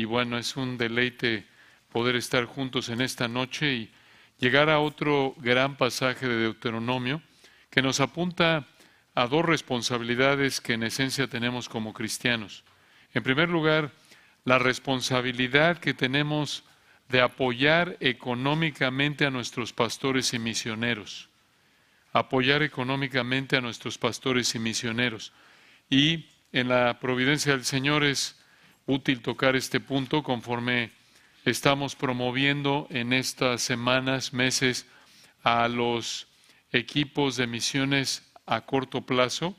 Y bueno, es un deleite poder estar juntos en esta noche y llegar a otro gran pasaje de Deuteronomio que nos apunta a dos responsabilidades que en esencia tenemos como cristianos. En primer lugar, la responsabilidad que tenemos de apoyar económicamente a nuestros pastores y misioneros. Apoyar económicamente a nuestros pastores y misioneros. Y en la providencia del Señor es útil tocar este punto conforme estamos promoviendo en estas semanas, meses, a los equipos de misiones a corto plazo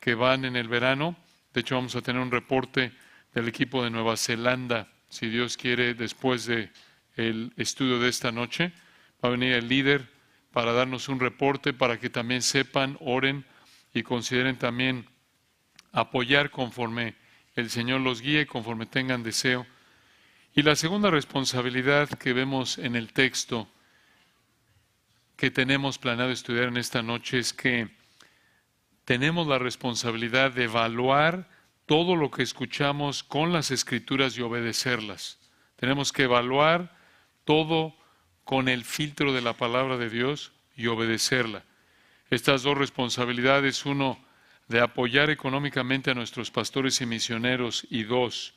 que van en el verano. De hecho, vamos a tener un reporte del equipo de Nueva Zelanda, si Dios quiere, después de el estudio de esta noche. Va a venir el líder para darnos un reporte, para que también sepan, oren y consideren también apoyar conforme el Señor los guíe conforme tengan deseo. Y la segunda responsabilidad que vemos en el texto que tenemos planeado estudiar en esta noche es que tenemos la responsabilidad de evaluar todo lo que escuchamos con las escrituras y obedecerlas. Tenemos que evaluar todo con el filtro de la palabra de Dios y obedecerla. Estas dos responsabilidades, uno, de apoyar económicamente a nuestros pastores y misioneros y dos,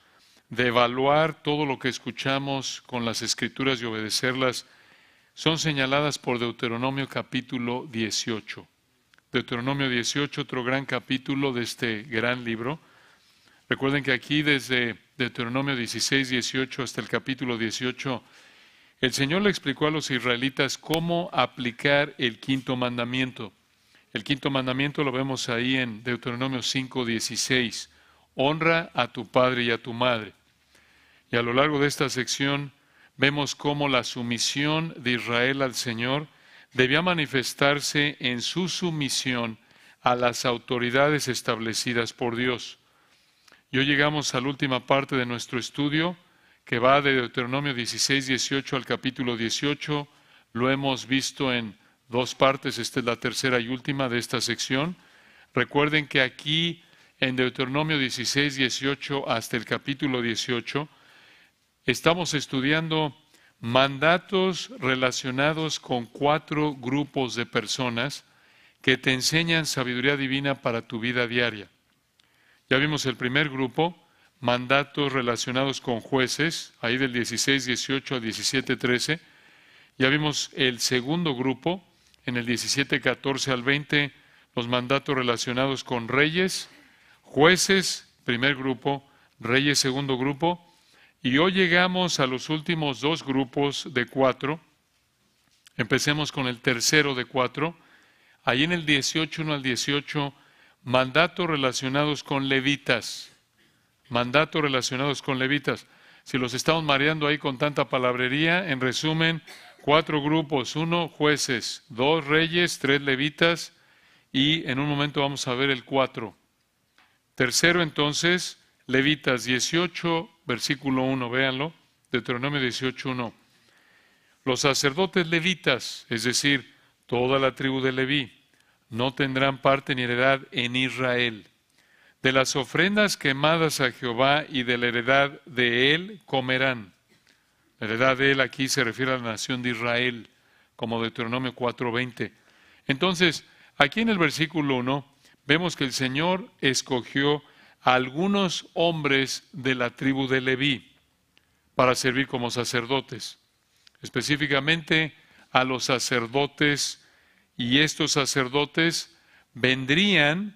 de evaluar todo lo que escuchamos con las escrituras y obedecerlas, son señaladas por Deuteronomio capítulo 18. Deuteronomio 18, otro gran capítulo de este gran libro. Recuerden que aquí desde Deuteronomio 16, 18 hasta el capítulo 18, el Señor le explicó a los israelitas cómo aplicar el quinto mandamiento. El quinto mandamiento lo vemos ahí en Deuteronomio 16. Honra a tu padre y a tu madre. Y a lo largo de esta sección vemos cómo la sumisión de Israel al Señor debía manifestarse en su sumisión a las autoridades establecidas por Dios. Y hoy llegamos a la última parte de nuestro estudio, que va de Deuteronomio 16, 18 al capítulo 18. Lo hemos visto en dos partes, esta es la tercera y última de esta sección. Recuerden que aquí en Deuteronomio 16, 18 hasta el capítulo 18 estamos estudiando mandatos relacionados con cuatro grupos de personas que te enseñan sabiduría divina para tu vida diaria. Ya vimos el primer grupo, mandatos relacionados con jueces, ahí del 16, 18 al 17, 13. Ya vimos el segundo grupo, en el 17, 14 al 20, los mandatos relacionados con reyes, jueces, primer grupo, reyes, segundo grupo, y hoy llegamos a los últimos dos grupos de cuatro. Empecemos con el tercero de cuatro. Ahí en el 18, 1 al 18, mandatos relacionados con levitas. Mandatos relacionados con levitas. Si los estamos mareando ahí con tanta palabrería, en resumen, cuatro grupos, uno jueces, dos reyes, tres levitas y en un momento vamos a ver el cuatro. Tercero entonces, Levitas 18, versículo 1, véanlo, Deuteronomio 18, 1. Los sacerdotes levitas, es decir, toda la tribu de Leví, no tendrán parte ni heredad en Israel. De las ofrendas quemadas a Jehová y de la heredad de él comerán. La edad de él aquí se refiere a la nación de Israel, como Deuteronomio 4:20. Entonces, aquí en el versículo 1 vemos que el Señor escogió a algunos hombres de la tribu de Leví para servir como sacerdotes, específicamente a los sacerdotes, y estos sacerdotes vendrían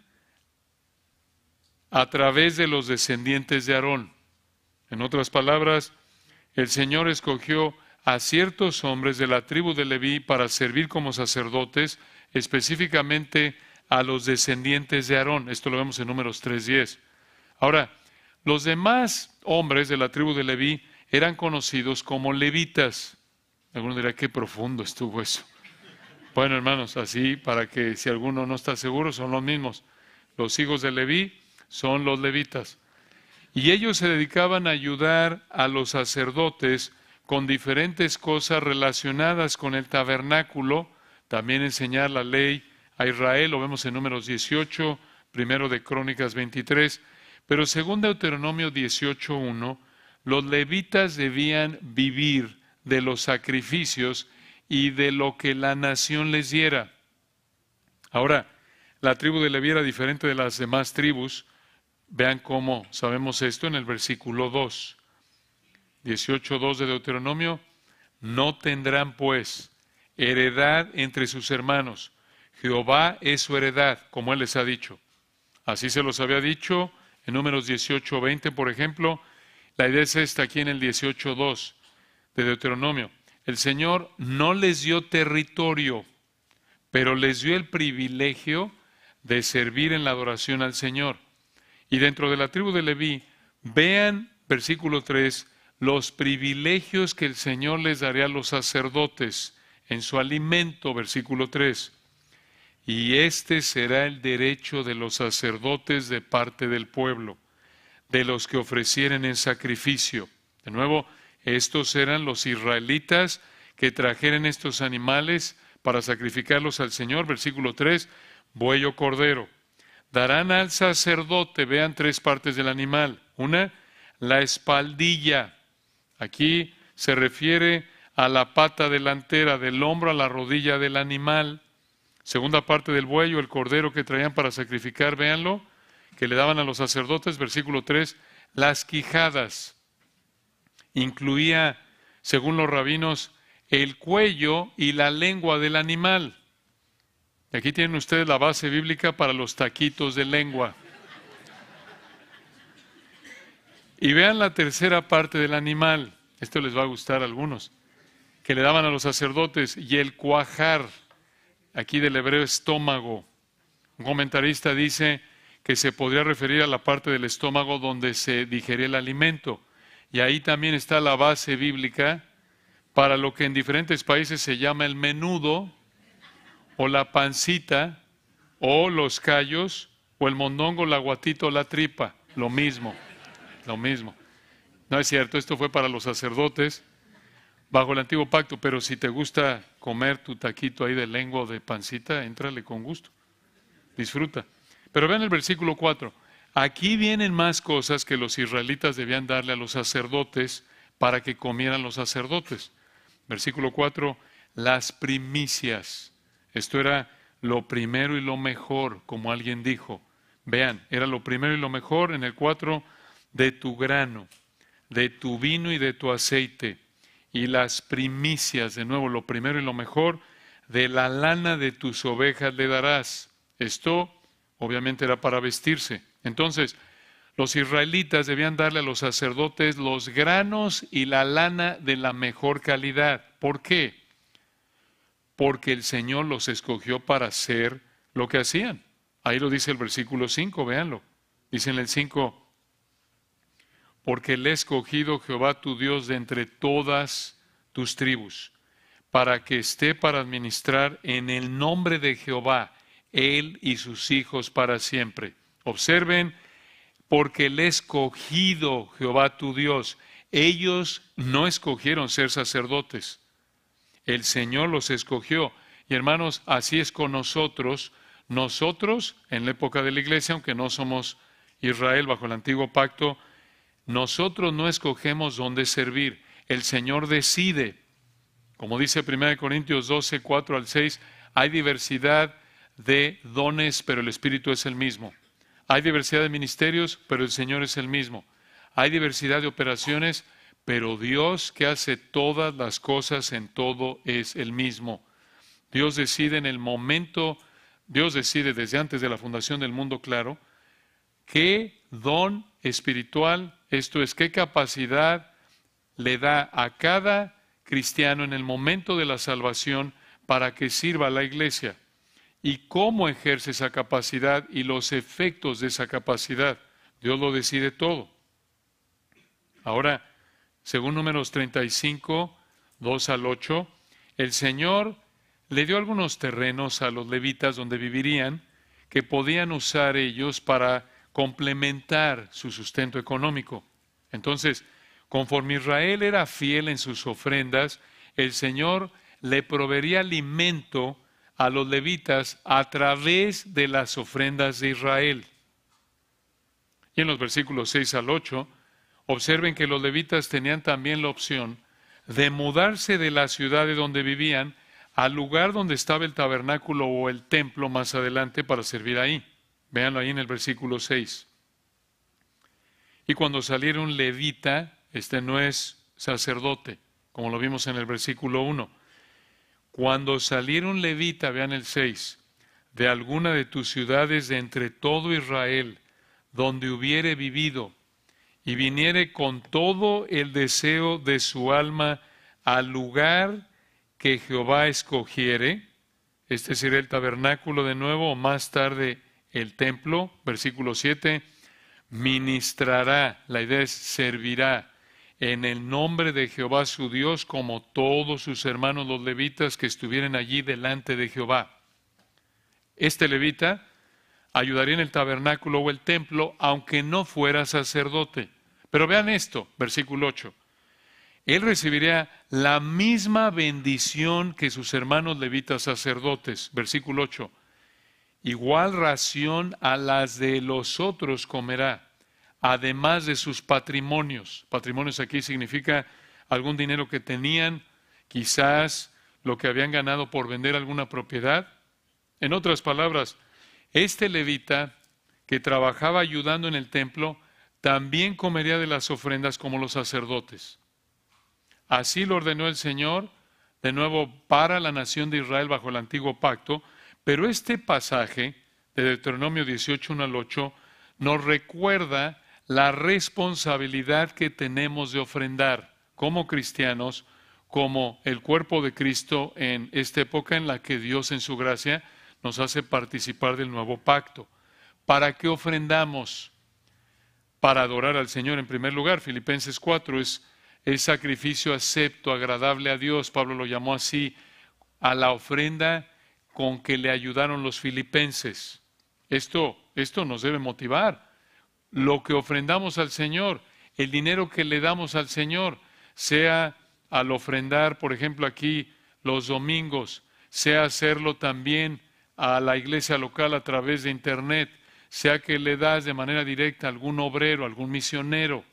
a través de los descendientes de Aarón. En otras palabras, el Señor escogió a ciertos hombres de la tribu de Leví para servir como sacerdotes, específicamente a los descendientes de Aarón. Esto lo vemos en números 3.10. Ahora, los demás hombres de la tribu de Leví eran conocidos como levitas. Alguno dirá, qué profundo estuvo eso. Bueno, hermanos, así para que si alguno no está seguro, son los mismos. Los hijos de Leví son los levitas. Y ellos se dedicaban a ayudar a los sacerdotes con diferentes cosas relacionadas con el tabernáculo, también enseñar la ley a Israel, lo vemos en números 18, primero de Crónicas 23, pero según Deuteronomio 18.1, los levitas debían vivir de los sacrificios y de lo que la nación les diera. Ahora, la tribu de Leví era diferente de las demás tribus, Vean cómo sabemos esto en el versículo 2, 18.2 de Deuteronomio. No tendrán pues heredad entre sus hermanos. Jehová es su heredad, como él les ha dicho. Así se los había dicho en números 18.20, por ejemplo. La idea es esta aquí en el 18.2 de Deuteronomio. El Señor no les dio territorio, pero les dio el privilegio de servir en la adoración al Señor. Y dentro de la tribu de Leví, vean, versículo 3, los privilegios que el Señor les daría a los sacerdotes en su alimento, versículo 3. Y este será el derecho de los sacerdotes de parte del pueblo, de los que ofrecieren en sacrificio. De nuevo, estos eran los israelitas que trajeron estos animales para sacrificarlos al Señor, versículo 3, buey o cordero darán al sacerdote, vean tres partes del animal. Una, la espaldilla. Aquí se refiere a la pata delantera, del hombro a la rodilla del animal. Segunda parte del buey o el cordero que traían para sacrificar, véanlo, que le daban a los sacerdotes, versículo 3, las quijadas. Incluía, según los rabinos, el cuello y la lengua del animal aquí tienen ustedes la base bíblica para los taquitos de lengua. Y vean la tercera parte del animal. Esto les va a gustar a algunos. Que le daban a los sacerdotes y el cuajar. Aquí del hebreo estómago. Un comentarista dice que se podría referir a la parte del estómago donde se digería el alimento. Y ahí también está la base bíblica para lo que en diferentes países se llama el menudo, o la pancita, o los callos, o el mondongo, la guatita o la tripa. Lo mismo, lo mismo. No es cierto, esto fue para los sacerdotes bajo el antiguo pacto, pero si te gusta comer tu taquito ahí de lengua o de pancita, entrale con gusto. Disfruta. Pero vean el versículo 4. Aquí vienen más cosas que los israelitas debían darle a los sacerdotes para que comieran los sacerdotes. Versículo 4, las primicias. Esto era lo primero y lo mejor, como alguien dijo. Vean, era lo primero y lo mejor en el cuatro de tu grano, de tu vino y de tu aceite, y las primicias, de nuevo, lo primero y lo mejor, de la lana de tus ovejas le darás. Esto obviamente era para vestirse. Entonces, los israelitas debían darle a los sacerdotes los granos y la lana de la mejor calidad. ¿Por qué? porque el Señor los escogió para hacer lo que hacían. Ahí lo dice el versículo 5, véanlo. Dice en el 5, porque le he escogido Jehová tu Dios de entre todas tus tribus, para que esté para administrar en el nombre de Jehová, él y sus hijos para siempre. Observen, porque le escogido Jehová tu Dios. Ellos no escogieron ser sacerdotes. El Señor los escogió. Y hermanos, así es con nosotros. Nosotros, en la época de la iglesia, aunque no somos Israel bajo el antiguo pacto, nosotros no escogemos dónde servir. El Señor decide. Como dice 1 Corintios 12, 4 al 6, hay diversidad de dones, pero el Espíritu es el mismo. Hay diversidad de ministerios, pero el Señor es el mismo. Hay diversidad de operaciones, pero Dios que hace todas las cosas en todo es el mismo. Dios decide en el momento, Dios decide desde antes de la fundación del mundo, claro, qué don espiritual, esto es, qué capacidad le da a cada cristiano en el momento de la salvación para que sirva a la iglesia y cómo ejerce esa capacidad y los efectos de esa capacidad. Dios lo decide todo. Ahora, según números 35, 2 al 8, el Señor le dio algunos terrenos a los levitas donde vivirían, que podían usar ellos para complementar su sustento económico. Entonces, conforme Israel era fiel en sus ofrendas, el Señor le proveería alimento a los levitas a través de las ofrendas de Israel. Y en los versículos 6 al 8, Observen que los levitas tenían también la opción de mudarse de la ciudad de donde vivían al lugar donde estaba el tabernáculo o el templo más adelante para servir ahí. Véanlo ahí en el versículo 6. Y cuando saliera un levita, este no es sacerdote, como lo vimos en el versículo 1. Cuando saliera un levita, vean el 6, de alguna de tus ciudades de entre todo Israel, donde hubiere vivido, y viniere con todo el deseo de su alma al lugar que Jehová escogiere, es este decir, el tabernáculo de nuevo, o más tarde el templo, versículo 7, ministrará, la idea es servirá en el nombre de Jehová su Dios, como todos sus hermanos los levitas que estuvieran allí delante de Jehová. Este levita ayudaría en el tabernáculo o el templo, aunque no fuera sacerdote. Pero vean esto, versículo 8. Él recibiría la misma bendición que sus hermanos levitas sacerdotes, versículo 8. Igual ración a las de los otros comerá, además de sus patrimonios. Patrimonios aquí significa algún dinero que tenían, quizás lo que habían ganado por vender alguna propiedad. En otras palabras, este levita que trabajaba ayudando en el templo, también comería de las ofrendas como los sacerdotes. Así lo ordenó el Señor de nuevo para la nación de Israel bajo el antiguo pacto, pero este pasaje de Deuteronomio 18, 1 al 8 nos recuerda la responsabilidad que tenemos de ofrendar como cristianos, como el cuerpo de Cristo en esta época en la que Dios en su gracia nos hace participar del nuevo pacto. ¿Para qué ofrendamos? para adorar al Señor en primer lugar. Filipenses 4 es el sacrificio acepto, agradable a Dios. Pablo lo llamó así a la ofrenda con que le ayudaron los filipenses. Esto, esto nos debe motivar. Lo que ofrendamos al Señor, el dinero que le damos al Señor, sea al ofrendar, por ejemplo, aquí los domingos, sea hacerlo también a la iglesia local a través de Internet, sea que le das de manera directa a algún obrero, algún misionero,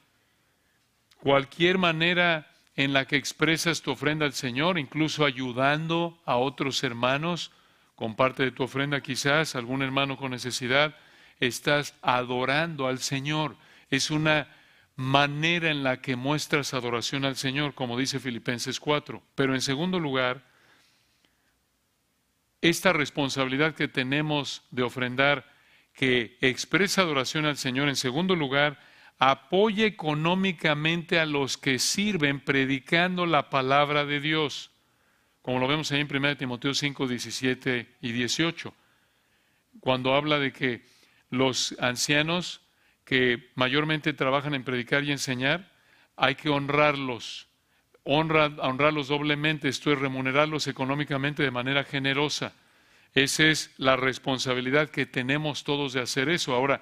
cualquier manera en la que expresas tu ofrenda al Señor, incluso ayudando a otros hermanos, con parte de tu ofrenda quizás, algún hermano con necesidad, estás adorando al Señor. Es una manera en la que muestras adoración al Señor, como dice Filipenses 4. Pero en segundo lugar, esta responsabilidad que tenemos de ofrendar que expresa adoración al Señor. En segundo lugar, apoya económicamente a los que sirven predicando la palabra de Dios, como lo vemos ahí en 1 Timoteo 5, 17 y 18, cuando habla de que los ancianos que mayormente trabajan en predicar y enseñar, hay que honrarlos, honra, honrarlos doblemente, esto es remunerarlos económicamente de manera generosa esa es la responsabilidad que tenemos todos de hacer eso. Ahora,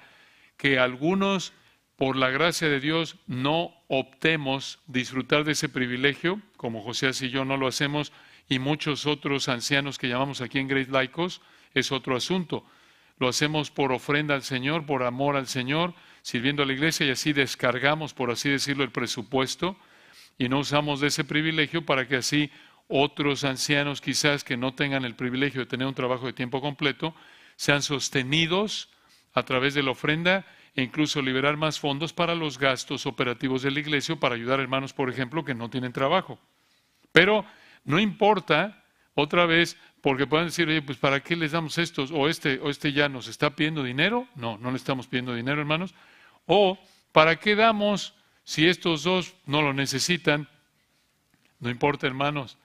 que algunos, por la gracia de Dios, no optemos disfrutar de ese privilegio, como José y yo no lo hacemos, y muchos otros ancianos que llamamos aquí en Great Laicos, es otro asunto. Lo hacemos por ofrenda al Señor, por amor al Señor, sirviendo a la iglesia y así descargamos, por así decirlo, el presupuesto y no usamos de ese privilegio para que así otros ancianos quizás que no tengan el privilegio de tener un trabajo de tiempo completo, sean sostenidos a través de la ofrenda e incluso liberar más fondos para los gastos operativos de la iglesia para ayudar a hermanos, por ejemplo, que no tienen trabajo. Pero no importa, otra vez, porque pueden decir, oye, pues ¿para qué les damos estos? O este, o este ya nos está pidiendo dinero. No, no le estamos pidiendo dinero, hermanos. O ¿para qué damos si estos dos no lo necesitan? No importa, hermanos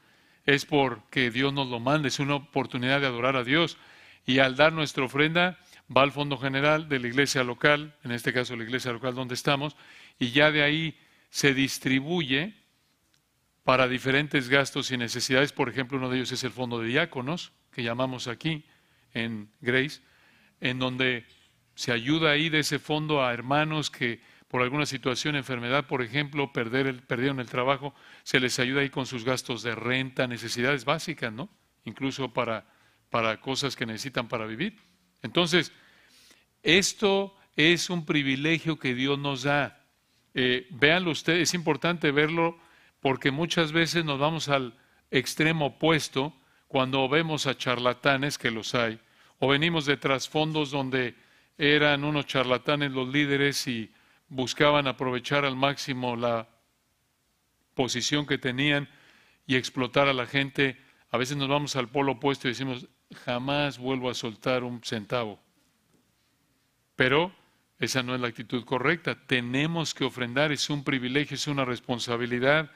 es porque Dios nos lo manda, es una oportunidad de adorar a Dios. Y al dar nuestra ofrenda, va al fondo general de la iglesia local, en este caso la iglesia local donde estamos, y ya de ahí se distribuye para diferentes gastos y necesidades. Por ejemplo, uno de ellos es el fondo de diáconos, que llamamos aquí en Grace, en donde se ayuda ahí de ese fondo a hermanos que por alguna situación, enfermedad, por ejemplo, perder el, perdieron el trabajo, se les ayuda ahí con sus gastos de renta, necesidades básicas, ¿no? Incluso para, para cosas que necesitan para vivir. Entonces, esto es un privilegio que Dios nos da. Veanlo eh, véanlo ustedes, es importante verlo porque muchas veces nos vamos al extremo opuesto cuando vemos a charlatanes que los hay, o venimos de trasfondos donde eran unos charlatanes los líderes y buscaban aprovechar al máximo la posición que tenían y explotar a la gente. A veces nos vamos al polo opuesto y decimos, jamás vuelvo a soltar un centavo. Pero esa no es la actitud correcta. Tenemos que ofrendar, es un privilegio, es una responsabilidad.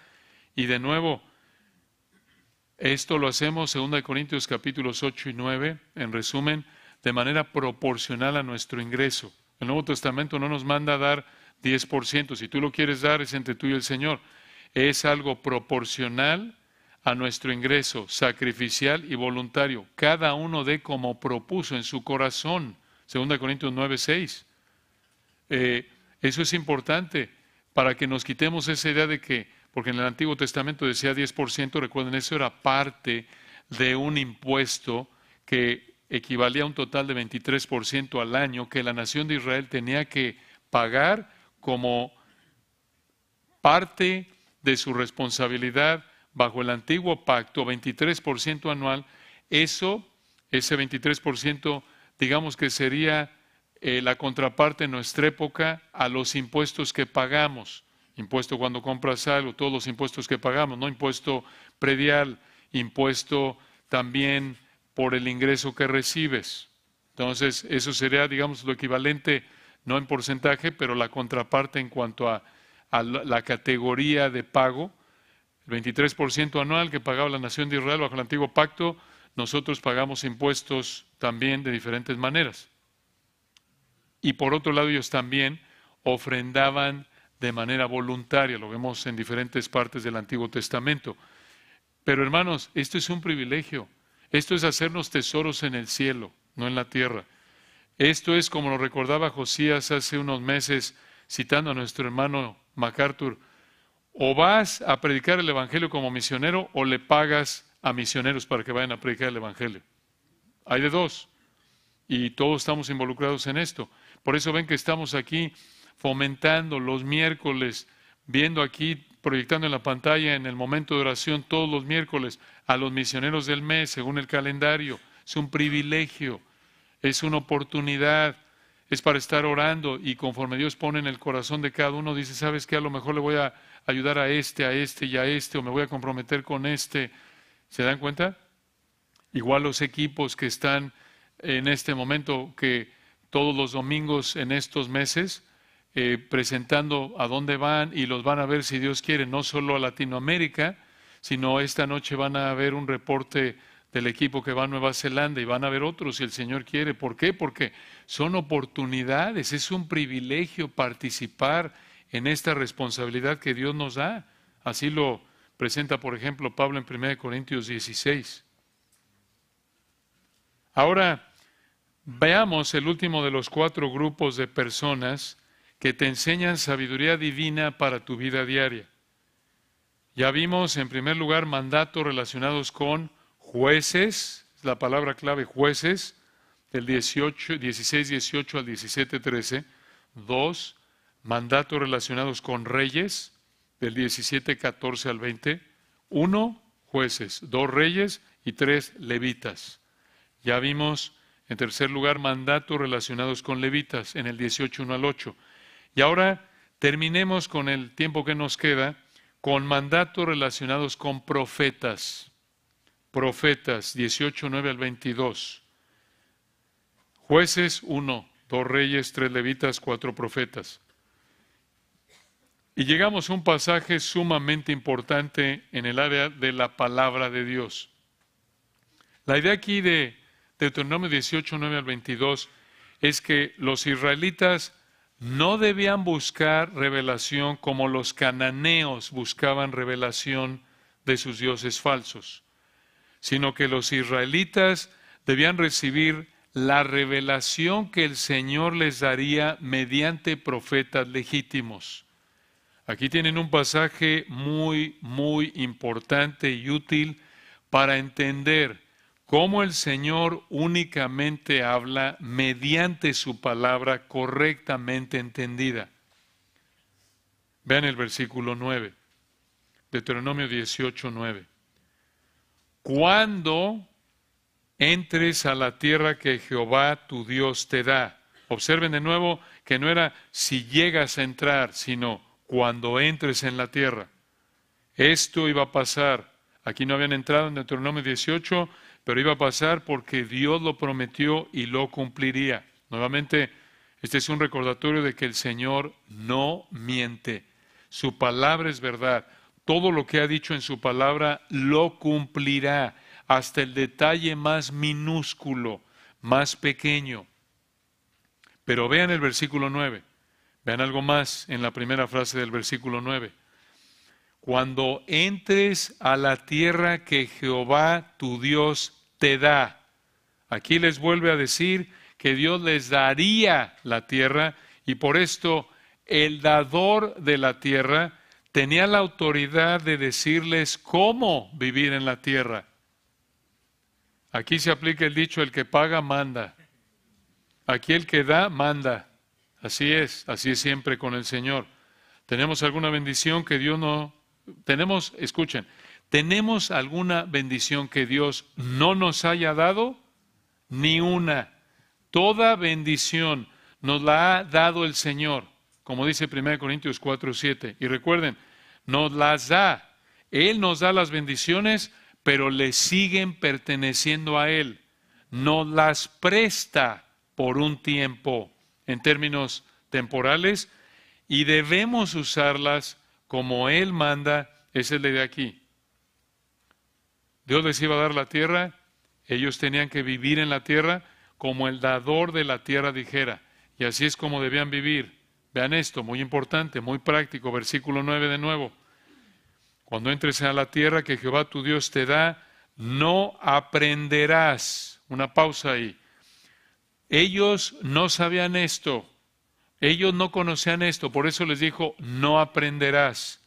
Y de nuevo, esto lo hacemos, 2 Corintios capítulos 8 y 9, en resumen, de manera proporcional a nuestro ingreso. El Nuevo Testamento no nos manda dar 10%, si tú lo quieres dar, es entre tú y el Señor. Es algo proporcional a nuestro ingreso, sacrificial y voluntario. Cada uno de como propuso en su corazón, 2 Corintios 9, 6. Eh, eso es importante para que nos quitemos esa idea de que, porque en el Antiguo Testamento decía 10%, recuerden, eso era parte de un impuesto que equivalía a un total de 23% al año que la nación de Israel tenía que pagar como parte de su responsabilidad bajo el antiguo pacto, 23% anual, eso, ese 23%, digamos que sería eh, la contraparte en nuestra época a los impuestos que pagamos. Impuesto cuando compras algo, todos los impuestos que pagamos, ¿no? Impuesto predial, impuesto también por el ingreso que recibes. Entonces, eso sería, digamos, lo equivalente no en porcentaje, pero la contraparte en cuanto a, la categoría de pago, el 23% anual que pagaba la nación de Israel bajo el antiguo pacto, nosotros pagamos impuestos también de diferentes maneras. Y por otro lado, ellos también ofrendaban de manera voluntaria, lo vemos en diferentes partes del Antiguo Testamento. Pero hermanos, esto es un privilegio, esto es hacernos tesoros en el cielo, no en la tierra. Esto es como lo recordaba Josías hace unos meses, citando a nuestro hermano MacArthur, o vas a predicar el Evangelio como misionero o le pagas a misioneros para que vayan a predicar el Evangelio. Hay de dos. Y todos estamos involucrados en esto. Por eso ven que estamos aquí fomentando los miércoles, viendo aquí, proyectando en la pantalla en el momento de oración todos los miércoles a los misioneros del mes, según el calendario. Es un privilegio es una oportunidad, es para estar orando y conforme Dios pone en el corazón de cada uno, dice, ¿sabes qué? A lo mejor le voy a ayudar a este, a este y a este, o me voy a comprometer con este. ¿Se dan cuenta? Igual los equipos que están en este momento, que todos los domingos en estos meses, eh, presentando a dónde van y los van a ver, si Dios quiere, no solo a Latinoamérica, sino esta noche van a ver un reporte del equipo que va a Nueva Zelanda y van a ver otros si el Señor quiere. ¿Por qué? Porque son oportunidades, es un privilegio participar en esta responsabilidad que Dios nos da. Así lo presenta, por ejemplo, Pablo en 1 Corintios 16. Ahora veamos el último de los cuatro grupos de personas que te enseñan sabiduría divina para tu vida diaria. Ya vimos en primer lugar mandatos relacionados con jueces, la palabra clave jueces, del 16, 18 al 17, 13. Dos, mandatos relacionados con reyes, del 17, 14 al 20. Uno, jueces. Dos, reyes. Y tres, levitas. Ya vimos, en tercer lugar, mandatos relacionados con levitas, en el 18, 1 al 8. Y ahora terminemos con el tiempo que nos queda, con mandatos relacionados con profetas. Profetas 18, 9 al 22. Jueces 1, 2 reyes, 3 levitas, 4 profetas. Y llegamos a un pasaje sumamente importante en el área de la palabra de Dios. La idea aquí de Deuteronomio 18, 9 al 22 es que los israelitas no debían buscar revelación como los cananeos buscaban revelación de sus dioses falsos sino que los israelitas debían recibir la revelación que el Señor les daría mediante profetas legítimos. Aquí tienen un pasaje muy, muy importante y útil para entender cómo el Señor únicamente habla mediante su palabra correctamente entendida. Vean el versículo 9, Deuteronomio 18, 9 cuando entres a la tierra que Jehová tu Dios te da. Observen de nuevo que no era si llegas a entrar, sino cuando entres en la tierra. Esto iba a pasar. Aquí no habían entrado en Deuteronomio 18, pero iba a pasar porque Dios lo prometió y lo cumpliría. Nuevamente, este es un recordatorio de que el Señor no miente. Su palabra es verdad todo lo que ha dicho en su palabra lo cumplirá hasta el detalle más minúsculo, más pequeño. Pero vean el versículo 9, vean algo más en la primera frase del versículo 9. Cuando entres a la tierra que Jehová tu Dios te da, aquí les vuelve a decir que Dios les daría la tierra y por esto el dador de la tierra, tenía la autoridad de decirles cómo vivir en la tierra. Aquí se aplica el dicho, el que paga, manda. Aquí el que da, manda. Así es, así es siempre con el Señor. Tenemos alguna bendición que Dios no... Tenemos, escuchen, ¿tenemos alguna bendición que Dios no nos haya dado? Ni una. Toda bendición nos la ha dado el Señor como dice 1 Corintios 4, 7. Y recuerden, nos las da. Él nos da las bendiciones, pero le siguen perteneciendo a Él. Nos las presta por un tiempo en términos temporales y debemos usarlas como Él manda. es el de aquí. Dios les iba a dar la tierra, ellos tenían que vivir en la tierra como el dador de la tierra dijera. Y así es como debían vivir Vean esto, muy importante, muy práctico, versículo 9 de nuevo. Cuando entres a la tierra que Jehová tu Dios te da, no aprenderás. Una pausa ahí. Ellos no sabían esto. Ellos no conocían esto. Por eso les dijo, no aprenderás.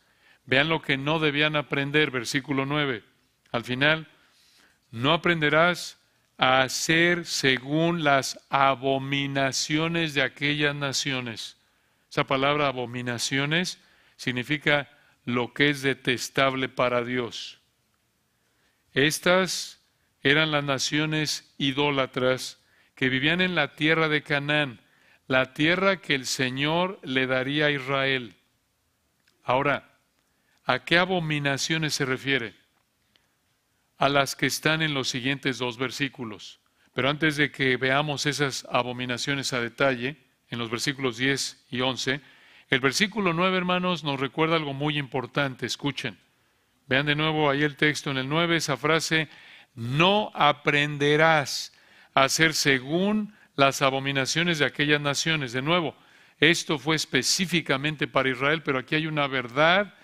Vean lo que no debían aprender, versículo 9. Al final, no aprenderás a hacer según las abominaciones de aquellas naciones. Esa palabra abominaciones significa lo que es detestable para Dios. Estas eran las naciones idólatras que vivían en la tierra de Canaán, la tierra que el Señor le daría a Israel. Ahora, ¿a qué abominaciones se refiere? A las que están en los siguientes dos versículos. Pero antes de que veamos esas abominaciones a detalle, en los versículos 10 y 11, el versículo 9, hermanos, nos recuerda algo muy importante. Escuchen. Vean de nuevo ahí el texto en el 9, esa frase, no aprenderás a hacer según las abominaciones de aquellas naciones. De nuevo, esto fue específicamente para Israel, pero aquí hay una verdad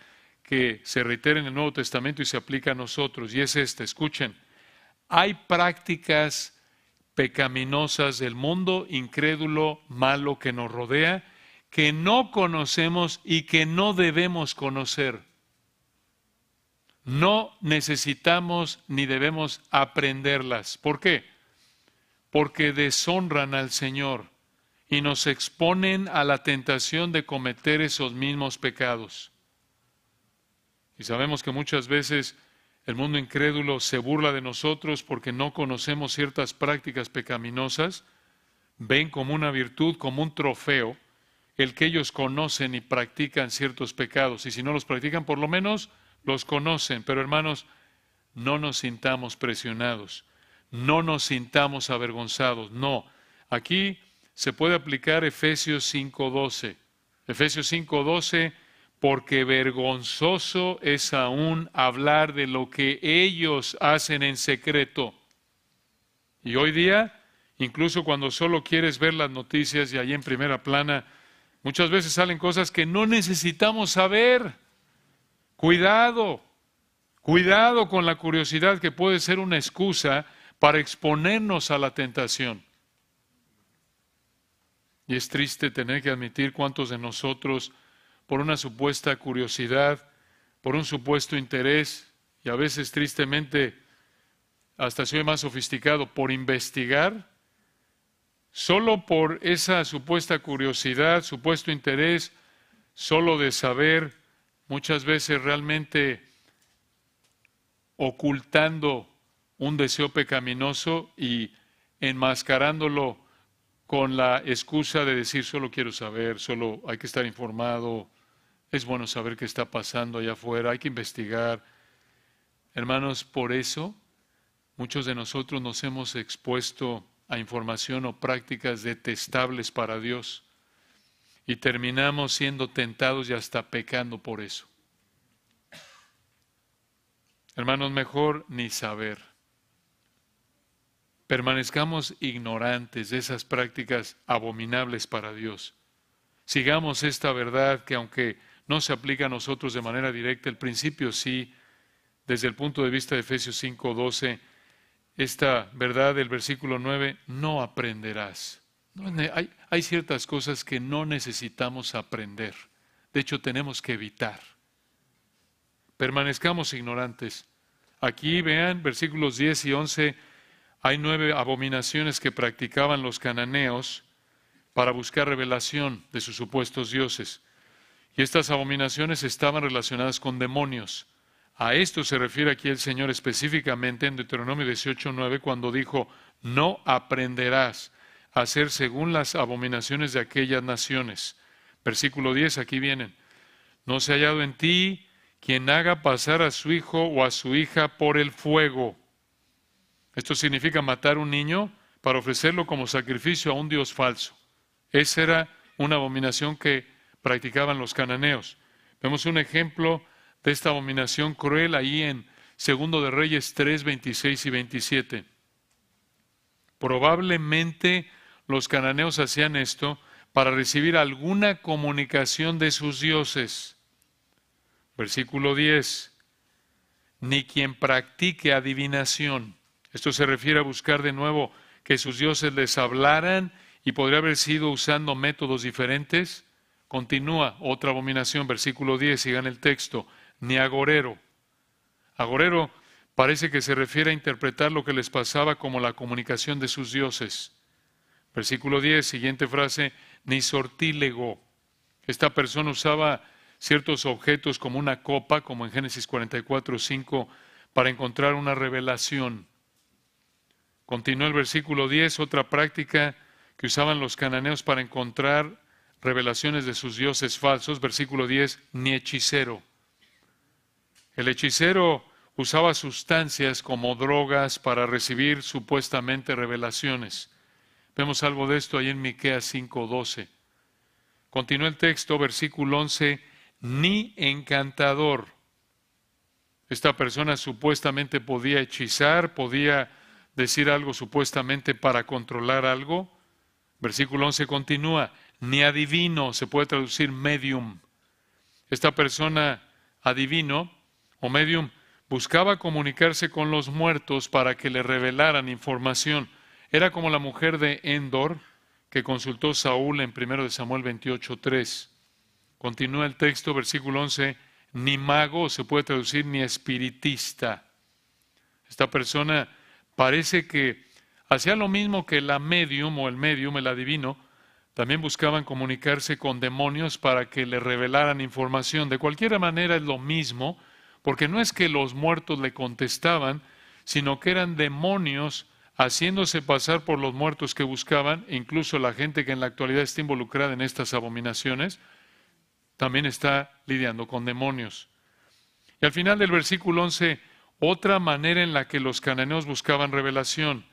que se reitera en el Nuevo Testamento y se aplica a nosotros, y es esta, escuchen, hay prácticas pecaminosas del mundo incrédulo, malo que nos rodea, que no conocemos y que no debemos conocer. No necesitamos ni debemos aprenderlas. ¿Por qué? Porque deshonran al Señor y nos exponen a la tentación de cometer esos mismos pecados. Y sabemos que muchas veces el mundo incrédulo se burla de nosotros porque no conocemos ciertas prácticas pecaminosas, ven como una virtud, como un trofeo, el que ellos conocen y practican ciertos pecados. Y si no los practican, por lo menos los conocen. Pero hermanos, no nos sintamos presionados, no nos sintamos avergonzados. No, aquí se puede aplicar Efesios 5.12. Efesios 5.12 porque vergonzoso es aún hablar de lo que ellos hacen en secreto. Y hoy día, incluso cuando solo quieres ver las noticias y ahí en primera plana, muchas veces salen cosas que no necesitamos saber. Cuidado, cuidado con la curiosidad que puede ser una excusa para exponernos a la tentación. Y es triste tener que admitir cuántos de nosotros por una supuesta curiosidad, por un supuesto interés y a veces tristemente hasta soy más sofisticado por investigar, solo por esa supuesta curiosidad, supuesto interés, solo de saber, muchas veces realmente ocultando un deseo pecaminoso y enmascarándolo con la excusa de decir solo quiero saber, solo hay que estar informado, es bueno saber qué está pasando allá afuera, hay que investigar. Hermanos, por eso muchos de nosotros nos hemos expuesto a información o prácticas detestables para Dios y terminamos siendo tentados y hasta pecando por eso. Hermanos, mejor ni saber. Permanezcamos ignorantes de esas prácticas abominables para Dios. Sigamos esta verdad que aunque no se aplica a nosotros de manera directa. El principio sí, desde el punto de vista de Efesios 5:12, esta verdad del versículo 9, no aprenderás. Hay, hay ciertas cosas que no necesitamos aprender. De hecho, tenemos que evitar. Permanezcamos ignorantes. Aquí vean versículos 10 y 11, hay nueve abominaciones que practicaban los cananeos para buscar revelación de sus supuestos dioses. Y estas abominaciones estaban relacionadas con demonios. A esto se refiere aquí el Señor específicamente en Deuteronomio 18:9 cuando dijo, "No aprenderás a hacer según las abominaciones de aquellas naciones." Versículo 10, aquí vienen. "No se ha hallado en ti quien haga pasar a su hijo o a su hija por el fuego." Esto significa matar un niño para ofrecerlo como sacrificio a un dios falso. Esa era una abominación que practicaban los cananeos. Vemos un ejemplo de esta abominación cruel ahí en Segundo de Reyes 3, 26 y 27. Probablemente los cananeos hacían esto para recibir alguna comunicación de sus dioses. Versículo 10. Ni quien practique adivinación. Esto se refiere a buscar de nuevo que sus dioses les hablaran y podría haber sido usando métodos diferentes Continúa otra abominación, versículo 10, sigan el texto, ni agorero. Agorero parece que se refiere a interpretar lo que les pasaba como la comunicación de sus dioses. Versículo 10, siguiente frase, ni sortílego. Esta persona usaba ciertos objetos como una copa, como en Génesis 44, 5, para encontrar una revelación. Continúa el versículo 10, otra práctica que usaban los cananeos para encontrar revelaciones de sus dioses falsos, versículo 10, ni hechicero. El hechicero usaba sustancias como drogas para recibir supuestamente revelaciones. Vemos algo de esto ahí en Miqueas 5:12. Continúa el texto, versículo 11, ni encantador. Esta persona supuestamente podía hechizar, podía decir algo supuestamente para controlar algo. Versículo 11 continúa, ni adivino, se puede traducir medium. Esta persona adivino o medium buscaba comunicarse con los muertos para que le revelaran información. Era como la mujer de Endor que consultó Saúl en 1 Samuel 28:3. Continúa el texto, versículo 11, ni mago se puede traducir ni espiritista. Esta persona parece que hacía lo mismo que la medium o el medium, el adivino, también buscaban comunicarse con demonios para que le revelaran información. De cualquier manera es lo mismo, porque no es que los muertos le contestaban, sino que eran demonios haciéndose pasar por los muertos que buscaban, incluso la gente que en la actualidad está involucrada en estas abominaciones, también está lidiando con demonios. Y al final del versículo 11, otra manera en la que los cananeos buscaban revelación.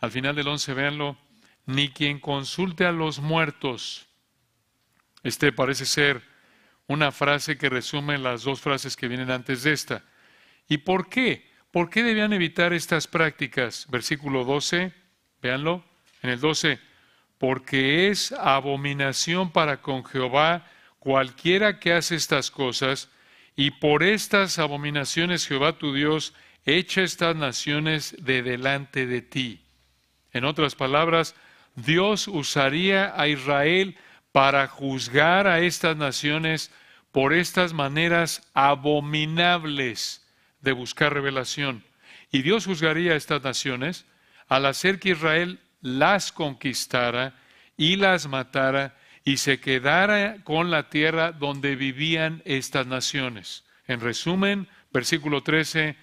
Al final del 11, véanlo, ni quien consulte a los muertos. Este parece ser una frase que resume las dos frases que vienen antes de esta. ¿Y por qué? ¿Por qué debían evitar estas prácticas? Versículo 12, véanlo, en el 12, porque es abominación para con Jehová cualquiera que hace estas cosas, y por estas abominaciones Jehová tu Dios echa estas naciones de delante de ti. En otras palabras, Dios usaría a Israel para juzgar a estas naciones por estas maneras abominables de buscar revelación. Y Dios juzgaría a estas naciones al hacer que Israel las conquistara y las matara y se quedara con la tierra donde vivían estas naciones. En resumen, versículo 13,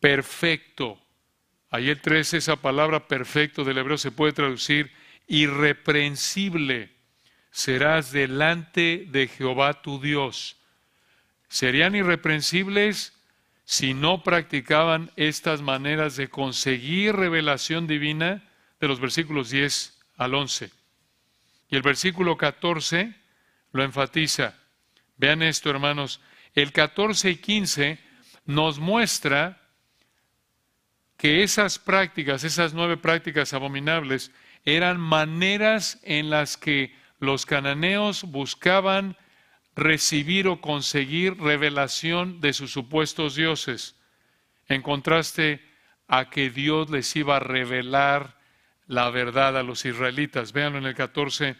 perfecto Ahí el 13, esa palabra perfecto del hebreo se puede traducir irreprensible. Serás delante de Jehová tu Dios. Serían irreprensibles si no practicaban estas maneras de conseguir revelación divina de los versículos 10 al 11. Y el versículo 14 lo enfatiza. Vean esto, hermanos. El 14 y 15 nos muestra que esas prácticas, esas nueve prácticas abominables, eran maneras en las que los cananeos buscaban recibir o conseguir revelación de sus supuestos dioses, en contraste a que Dios les iba a revelar la verdad a los israelitas. Véanlo en el 14,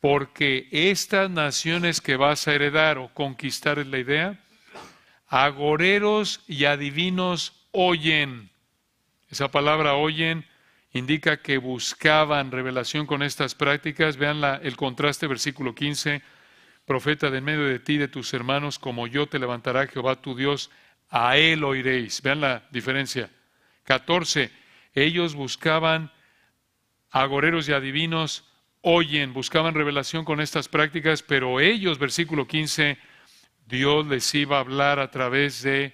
porque estas naciones que vas a heredar o conquistar es la idea, agoreros y adivinos oyen. Esa palabra oyen indica que buscaban revelación con estas prácticas. Vean el contraste, versículo 15. Profeta, de en medio de ti, de tus hermanos, como yo te levantará Jehová tu Dios, a él oiréis. Vean la diferencia. 14. Ellos buscaban agoreros y adivinos, oyen, buscaban revelación con estas prácticas, pero ellos, versículo 15, Dios les iba a hablar a través de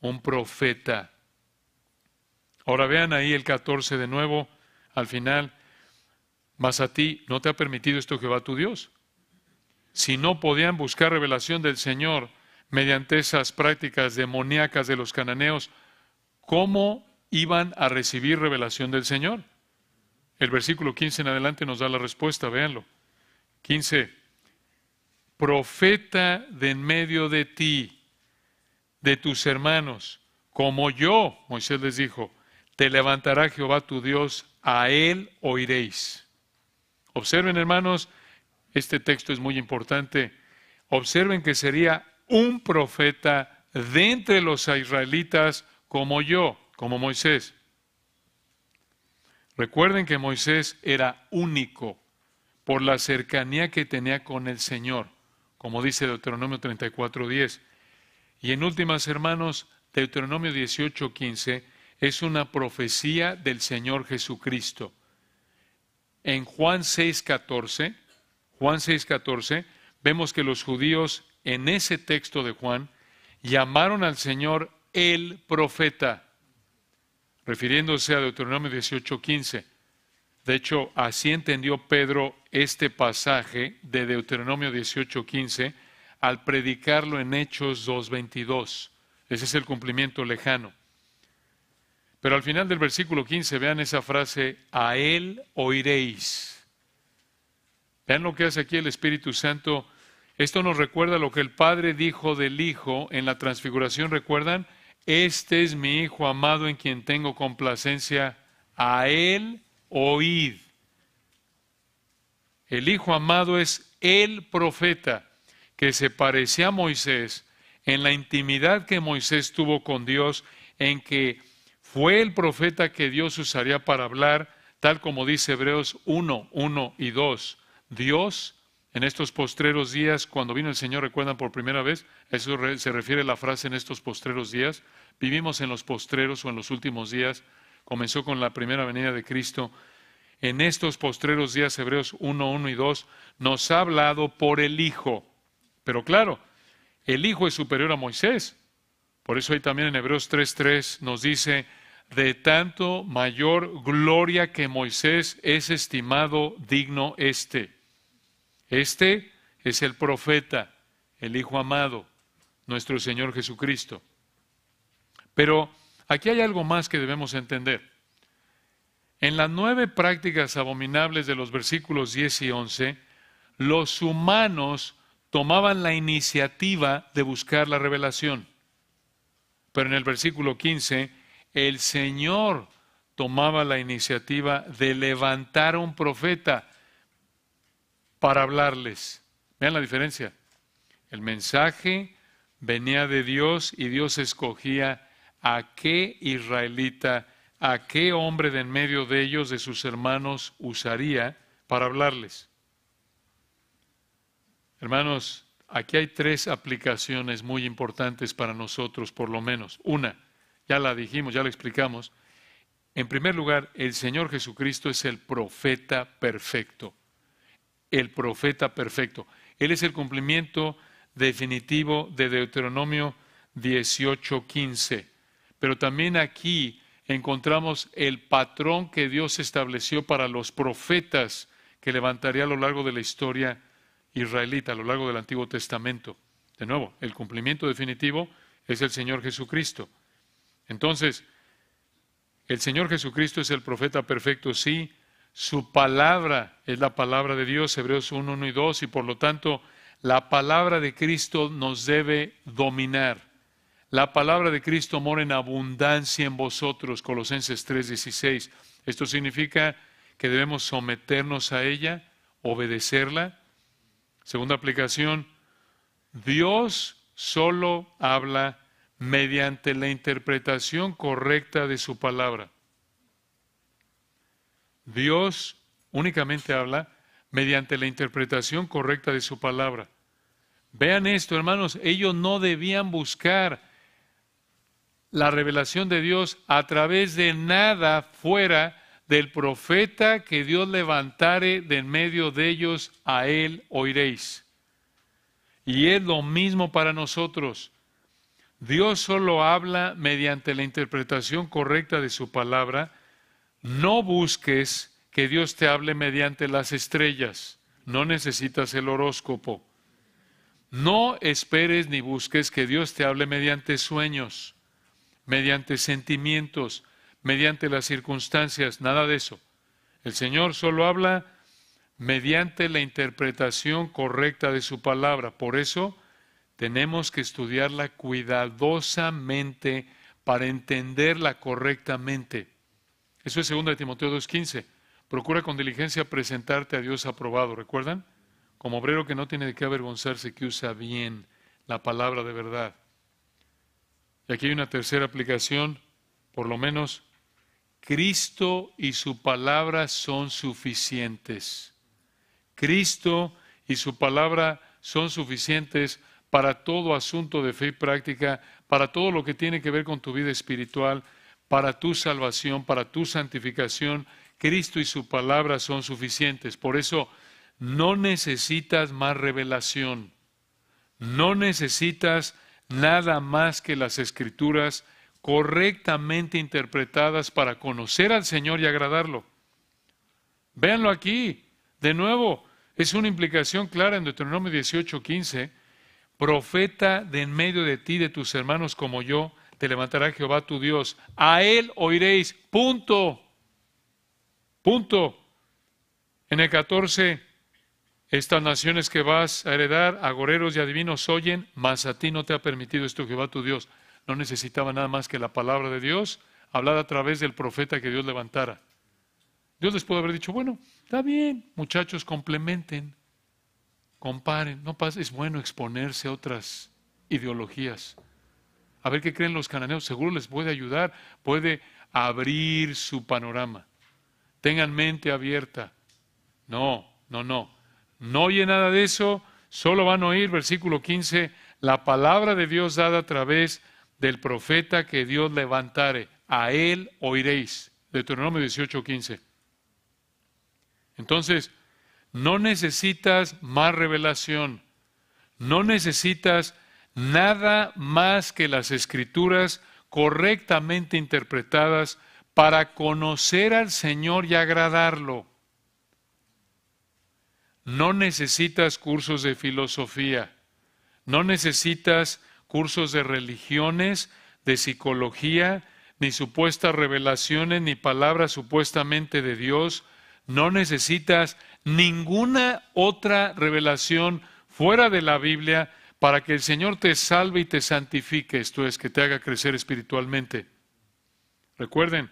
un profeta. Ahora vean ahí el 14 de nuevo, al final, mas a ti no te ha permitido esto Jehová tu Dios. Si no podían buscar revelación del Señor mediante esas prácticas demoníacas de los cananeos, ¿cómo iban a recibir revelación del Señor? El versículo 15 en adelante nos da la respuesta, véanlo. 15. Profeta de en medio de ti, de tus hermanos, como yo, Moisés les dijo, te levantará Jehová tu Dios, a él oiréis. Observen, hermanos, este texto es muy importante. Observen que sería un profeta de entre los israelitas como yo, como Moisés. Recuerden que Moisés era único por la cercanía que tenía con el Señor, como dice Deuteronomio 34:10. Y en últimas, hermanos, Deuteronomio 18:15 es una profecía del Señor Jesucristo. En Juan 6:14, Juan vemos que los judíos en ese texto de Juan llamaron al Señor el profeta, refiriéndose a Deuteronomio 18:15. De hecho, así entendió Pedro este pasaje de Deuteronomio 18:15 al predicarlo en Hechos 2:22. Ese es el cumplimiento lejano. Pero al final del versículo 15 vean esa frase, a Él oiréis. Vean lo que hace aquí el Espíritu Santo. Esto nos recuerda lo que el Padre dijo del Hijo en la transfiguración, ¿recuerdan? Este es mi Hijo amado en quien tengo complacencia, a Él oíd. El Hijo amado es el profeta que se parecía a Moisés en la intimidad que Moisés tuvo con Dios, en que fue el profeta que Dios usaría para hablar, tal como dice Hebreos 1, 1 y 2. Dios, en estos postreros días, cuando vino el Señor, recuerdan por primera vez, eso se refiere a la frase en estos postreros días, vivimos en los postreros o en los últimos días, comenzó con la primera venida de Cristo. En estos postreros días, Hebreos 1, 1 y 2, nos ha hablado por el Hijo. Pero claro, el Hijo es superior a Moisés. Por eso ahí también en Hebreos 3 nos dice, de tanto mayor gloria que Moisés es estimado digno este. Este es el profeta, el Hijo amado, nuestro Señor Jesucristo. Pero aquí hay algo más que debemos entender. En las nueve prácticas abominables de los versículos 10 y 11, los humanos tomaban la iniciativa de buscar la revelación. Pero en el versículo 15, el Señor tomaba la iniciativa de levantar a un profeta para hablarles. Vean la diferencia. El mensaje venía de Dios y Dios escogía a qué israelita, a qué hombre de en medio de ellos, de sus hermanos, usaría para hablarles. Hermanos, aquí hay tres aplicaciones muy importantes para nosotros, por lo menos. Una, ya la dijimos, ya la explicamos. En primer lugar, el Señor Jesucristo es el profeta perfecto. El profeta perfecto. Él es el cumplimiento definitivo de Deuteronomio 18:15. Pero también aquí encontramos el patrón que Dios estableció para los profetas que levantaría a lo largo de la historia israelita, a lo largo del Antiguo Testamento. De nuevo, el cumplimiento definitivo es el Señor Jesucristo. Entonces, el Señor Jesucristo es el profeta perfecto, sí, su palabra es la palabra de Dios, Hebreos 1, 1 y 2, y por lo tanto la palabra de Cristo nos debe dominar. La palabra de Cristo mora en abundancia en vosotros, Colosenses 3, 16. Esto significa que debemos someternos a ella, obedecerla. Segunda aplicación, Dios solo habla mediante la interpretación correcta de su palabra. Dios únicamente habla mediante la interpretación correcta de su palabra. Vean esto, hermanos, ellos no debían buscar la revelación de Dios a través de nada fuera del profeta que Dios levantare de en medio de ellos, a él oiréis. Y es lo mismo para nosotros. Dios solo habla mediante la interpretación correcta de su palabra. No busques que Dios te hable mediante las estrellas. No necesitas el horóscopo. No esperes ni busques que Dios te hable mediante sueños, mediante sentimientos, mediante las circunstancias, nada de eso. El Señor solo habla mediante la interpretación correcta de su palabra. Por eso, tenemos que estudiarla cuidadosamente para entenderla correctamente. Eso es 2 de Timoteo 2.15. Procura con diligencia presentarte a Dios aprobado, ¿recuerdan? Como obrero que no tiene de qué avergonzarse, que usa bien la palabra de verdad. Y aquí hay una tercera aplicación, por lo menos, Cristo y su palabra son suficientes. Cristo y su palabra son suficientes para todo asunto de fe y práctica, para todo lo que tiene que ver con tu vida espiritual, para tu salvación, para tu santificación. Cristo y su palabra son suficientes. Por eso no necesitas más revelación. No necesitas nada más que las escrituras correctamente interpretadas para conocer al Señor y agradarlo. Véanlo aquí, de nuevo, es una implicación clara en Deuteronomio 18, 15 profeta de en medio de ti, de tus hermanos como yo, te levantará Jehová tu Dios. A él oiréis. Punto. Punto. En el 14, estas naciones que vas a heredar, agoreros y adivinos oyen, mas a ti no te ha permitido esto Jehová tu Dios. No necesitaba nada más que la palabra de Dios hablada a través del profeta que Dios levantara. Dios les pudo haber dicho, bueno, está bien, muchachos, complementen comparen, no pasa, es bueno exponerse a otras ideologías. A ver qué creen los cananeos, seguro les puede ayudar, puede abrir su panorama. Tengan mente abierta. No, no, no. No oye nada de eso, solo van a oír, versículo 15, la palabra de Dios dada a través del profeta que Dios levantare. A él oiréis. Deuteronomio 18, 15. Entonces, no necesitas más revelación. No necesitas nada más que las escrituras correctamente interpretadas para conocer al Señor y agradarlo. No necesitas cursos de filosofía, no necesitas cursos de religiones, de psicología, ni supuestas revelaciones, ni palabras supuestamente de Dios. No necesitas ninguna otra revelación fuera de la Biblia para que el Señor te salve y te santifique, esto es, que te haga crecer espiritualmente. Recuerden,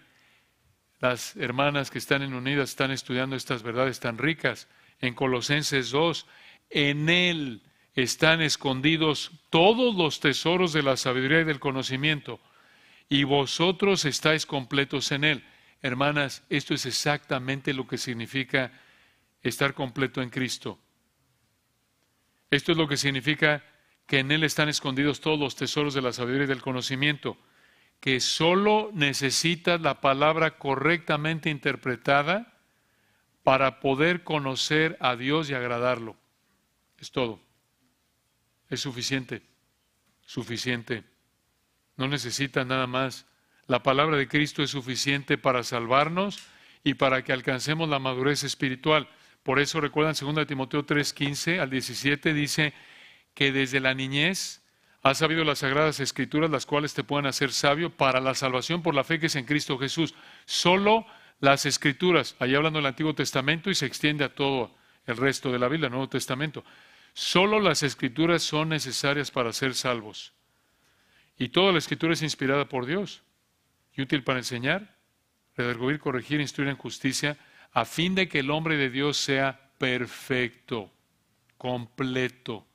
las hermanas que están en unidas están estudiando estas verdades tan ricas. En Colosenses 2, en Él están escondidos todos los tesoros de la sabiduría y del conocimiento, y vosotros estáis completos en Él. Hermanas, esto es exactamente lo que significa estar completo en Cristo. Esto es lo que significa que en Él están escondidos todos los tesoros de la sabiduría y del conocimiento, que solo necesita la palabra correctamente interpretada para poder conocer a Dios y agradarlo. Es todo. Es suficiente. Suficiente. No necesita nada más. La palabra de Cristo es suficiente para salvarnos y para que alcancemos la madurez espiritual. Por eso recuerdan 2 Timoteo 3:15 al 17 dice que desde la niñez has sabido las sagradas escrituras las cuales te pueden hacer sabio para la salvación por la fe que es en Cristo Jesús. Solo las escrituras, ahí hablando del Antiguo Testamento y se extiende a todo el resto de la Biblia, el Nuevo Testamento. Solo las escrituras son necesarias para ser salvos. Y toda la escritura es inspirada por Dios y útil para enseñar, redarguir, corregir, instruir en justicia a fin de que el hombre de Dios sea perfecto, completo,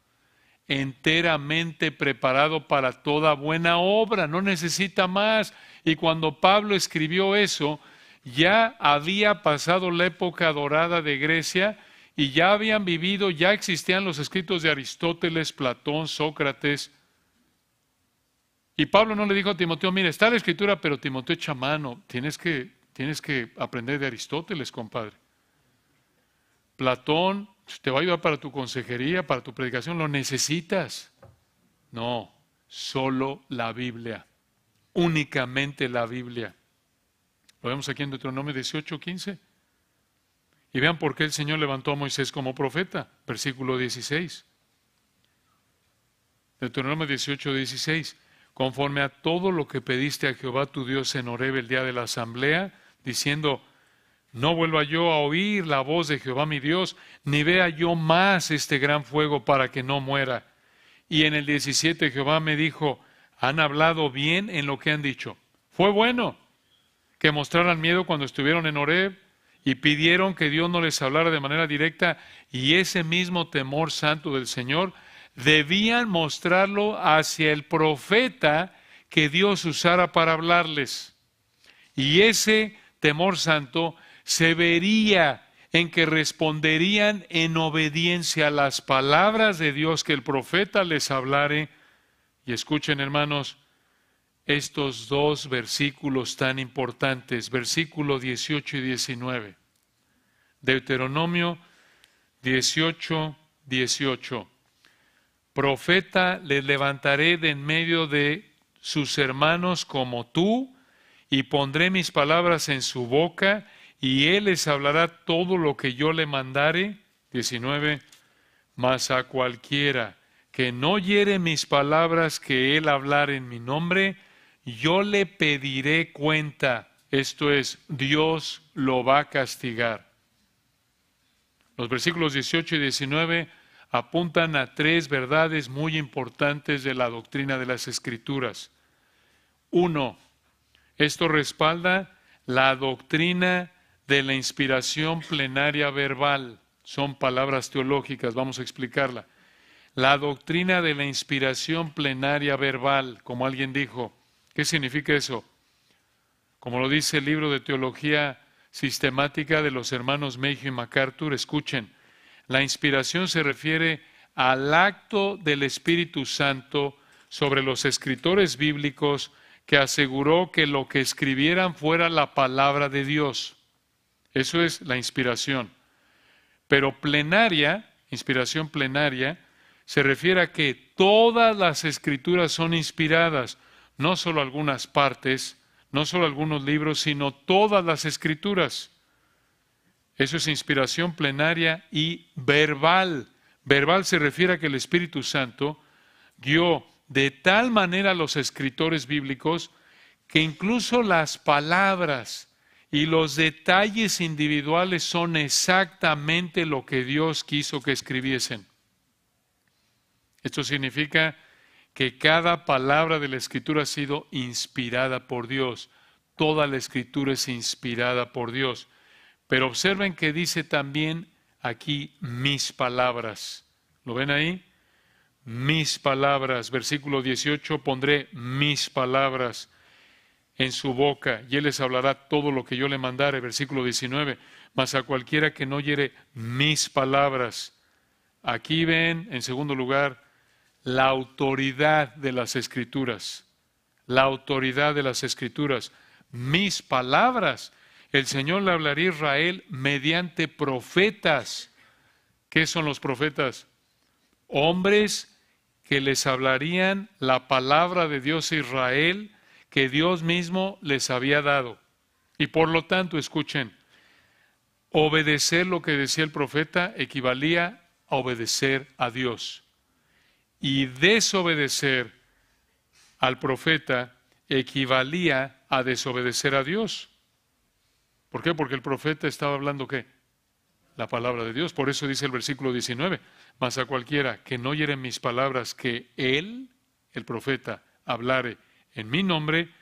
enteramente preparado para toda buena obra, no necesita más. Y cuando Pablo escribió eso, ya había pasado la época dorada de Grecia y ya habían vivido, ya existían los escritos de Aristóteles, Platón, Sócrates. Y Pablo no le dijo a Timoteo, mira, está la escritura, pero Timoteo echa mano, tienes que Tienes que aprender de Aristóteles, compadre. Platón te va a ayudar para tu consejería, para tu predicación, lo necesitas. No, solo la Biblia, únicamente la Biblia. Lo vemos aquí en Deuteronomio 18, 15. Y vean por qué el Señor levantó a Moisés como profeta, versículo 16. Deuteronomio 18, 16. Conforme a todo lo que pediste a Jehová tu Dios en Horeb el día de la asamblea, diciendo, no vuelva yo a oír la voz de Jehová mi Dios, ni vea yo más este gran fuego para que no muera. Y en el 17 Jehová me dijo, han hablado bien en lo que han dicho. Fue bueno que mostraran miedo cuando estuvieron en Oreb y pidieron que Dios no les hablara de manera directa y ese mismo temor santo del Señor debían mostrarlo hacia el profeta que Dios usara para hablarles. Y ese temor santo se vería en que responderían en obediencia a las palabras de Dios que el profeta les hablare. Y escuchen, hermanos, estos dos versículos tan importantes, versículo 18 y 19. Deuteronomio 18, 18. Profeta les levantaré de en medio de sus hermanos como tú, y pondré mis palabras en su boca, y él les hablará todo lo que yo le mandare. 19. Mas a cualquiera que no hiere mis palabras que él hablar en mi nombre, yo le pediré cuenta. Esto es, Dios lo va a castigar. Los versículos 18 y 19 apuntan a tres verdades muy importantes de la doctrina de las Escrituras. Uno, esto respalda la doctrina de la inspiración plenaria verbal. Son palabras teológicas, vamos a explicarla. La doctrina de la inspiración plenaria verbal, como alguien dijo. ¿Qué significa eso? Como lo dice el libro de Teología Sistemática de los hermanos Mayhew y MacArthur, escuchen, la inspiración se refiere al acto del Espíritu Santo sobre los escritores bíblicos que aseguró que lo que escribieran fuera la palabra de Dios. Eso es la inspiración. Pero plenaria, inspiración plenaria, se refiere a que todas las escrituras son inspiradas, no solo algunas partes, no solo algunos libros, sino todas las escrituras. Eso es inspiración plenaria y verbal. Verbal se refiere a que el Espíritu Santo guió de tal manera los escritores bíblicos que incluso las palabras y los detalles individuales son exactamente lo que Dios quiso que escribiesen. Esto significa que cada palabra de la escritura ha sido inspirada por Dios. Toda la escritura es inspirada por Dios. Pero observen que dice también aquí mis palabras. ¿Lo ven ahí? mis palabras. Versículo 18, pondré mis palabras en su boca y él les hablará todo lo que yo le mandare. Versículo 19, mas a cualquiera que no oyere mis palabras. Aquí ven, en segundo lugar, la autoridad de las escrituras. La autoridad de las escrituras. Mis palabras. El Señor le hablará a Israel mediante profetas. ¿Qué son los profetas? Hombres que les hablarían la palabra de Dios Israel que Dios mismo les había dado. Y por lo tanto, escuchen, obedecer lo que decía el profeta equivalía a obedecer a Dios. Y desobedecer al profeta equivalía a desobedecer a Dios. ¿Por qué? Porque el profeta estaba hablando qué? La palabra de Dios. Por eso dice el versículo 19, mas a cualquiera que no oyere mis palabras que él, el profeta, hablare en mi nombre,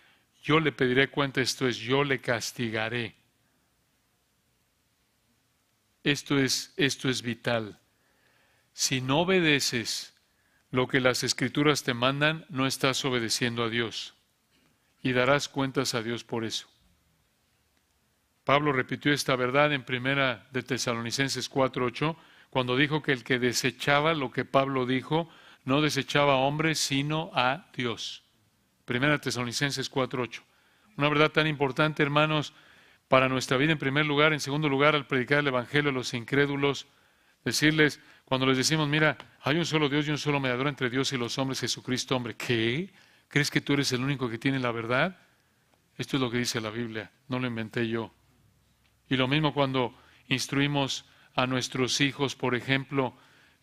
yo le pediré cuenta, esto es, yo le castigaré. Esto es, esto es vital. Si no obedeces lo que las escrituras te mandan, no estás obedeciendo a Dios y darás cuentas a Dios por eso. Pablo repitió esta verdad en primera de Tesalonicenses 8 cuando dijo que el que desechaba lo que Pablo dijo, no desechaba a hombres, sino a Dios. Primera Tesalonicenses 4:8. Una verdad tan importante, hermanos, para nuestra vida en primer lugar, en segundo lugar, al predicar el Evangelio a los incrédulos, decirles, cuando les decimos, mira, hay un solo Dios y un solo mediador entre Dios y los hombres, Jesucristo, hombre, ¿qué? ¿Crees que tú eres el único que tiene la verdad? Esto es lo que dice la Biblia, no lo inventé yo. Y lo mismo cuando instruimos a nuestros hijos, por ejemplo,